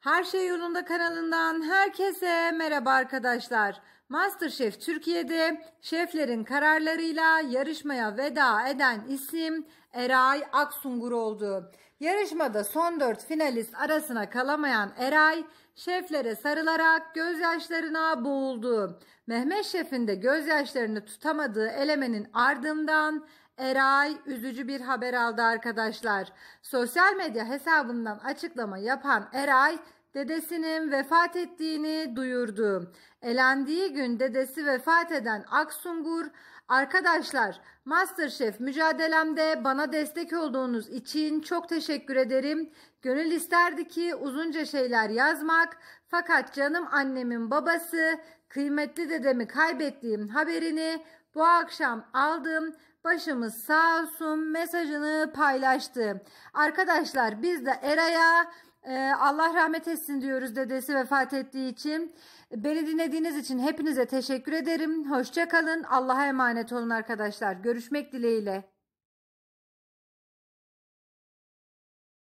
Her Şey Yolunda kanalından herkese merhaba arkadaşlar. Masterchef Türkiye'de şeflerin kararlarıyla yarışmaya veda eden isim Eray Aksungur oldu. Yarışmada son 4 finalist arasına kalamayan Eray şeflere sarılarak gözyaşlarına boğuldu. Mehmet Şef'in de gözyaşlarını tutamadığı elemenin ardından Eray üzücü bir haber aldı arkadaşlar. Sosyal medya hesabından açıklama yapan Eray dedesinin vefat ettiğini duyurdu. Elendiği gün dedesi vefat eden Aksungur, Arkadaşlar Masterchef mücadelemde bana destek olduğunuz için çok teşekkür ederim. Gönül isterdi ki uzunca şeyler yazmak fakat canım annemin babası kıymetli dedemi kaybettiğim haberini bu akşam aldım. Başımız sağ olsun mesajını paylaştı. Arkadaşlar biz de Eray'a ee, Allah rahmet etsin diyoruz dedesi vefat ettiği için. Beni dinlediğiniz için hepinize teşekkür ederim. Hoşçakalın. Allah'a emanet olun arkadaşlar. Görüşmek dileğiyle.